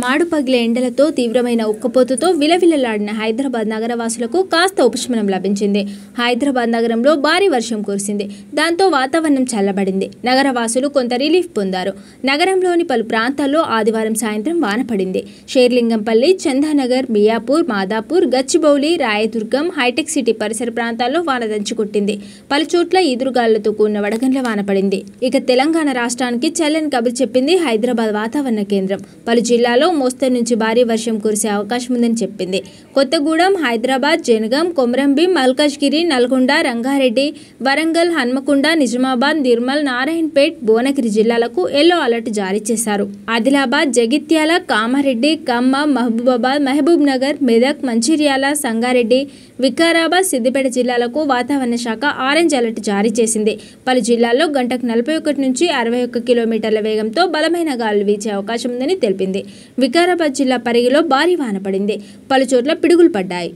మాడు పగిల ఎండలతో తీవ్రమైన ఉక్కపోతతో విలవిలలాడిన హైదరాబాద్ నగరవాసులకు కాస్త ఉపశమనం లభించింది హైదరాబాద్ నగరంలో భారీ వర్షం కురిసింది దాంతో వాతావరణం చల్లబడింది నగరవాసులు కొంత రిలీఫ్ పొందారు నగరంలోని పలు ప్రాంతాల్లో ఆదివారం సాయంత్రం వాన పడింది షేర్లింగంపల్లి చందానగర్ మియాపూర్ మాదాపూర్ గచ్చిబౌలి రాయదుర్గం హైటెక్ సిటీ పరిసర ప్రాంతాల్లో వాన దంచుకుట్టింది పలు చోట్ల ఈదురుగాళ్లతో కూడిన వడగండ్ల వాన పడింది ఇక తెలంగాణ రాష్ట్రానికి చల్లని కబురు చెప్పింది హైదరాబాద్ వాతావరణ కేంద్రం పలు జిల్లాలో జిల్లాల్లో మోస్తరు నుంచి భారీ వర్షం కురిసే అవకాశం ఉందని చెప్పింది కొత్తగూడెం హైదరాబాద్ జనగాం కొమరంభీం మల్కాజ్గిరి నల్గొండ రంగారెడ్డి వరంగల్ హన్మకొండ నిజామాబాద్ నిర్మల్ నారాయణపేట్ భువనగిరి జిల్లాలకు ఎల్లో అలర్ట్ జారీ చేశారు ఆదిలాబాద్ జగిత్యాల కామారెడ్డి ఖమ్మం మహబూబాబాద్ మహబూబ్ నగర్ మెదక్ మంచిర్యాల సంగారెడ్డి వికారాబాద్ సిద్దిపేట జిల్లాలకు వాతావరణ శాఖ ఆరెంజ్ అలర్ట్ జారీ చేసింది పలు జిల్లాల్లో గంటకు నలభై ఒకటి నుంచి అరవై ఒక్క కిలోమీటర్ల వేగంతో బలమైన గాలులు వీచే అవకాశం ఉందని తెలిపింది వికారాబాద్ జిల్లా పరిగిలో భారీ వాన పడింది పలుచోట్ల పిడుగులు పడ్డాయి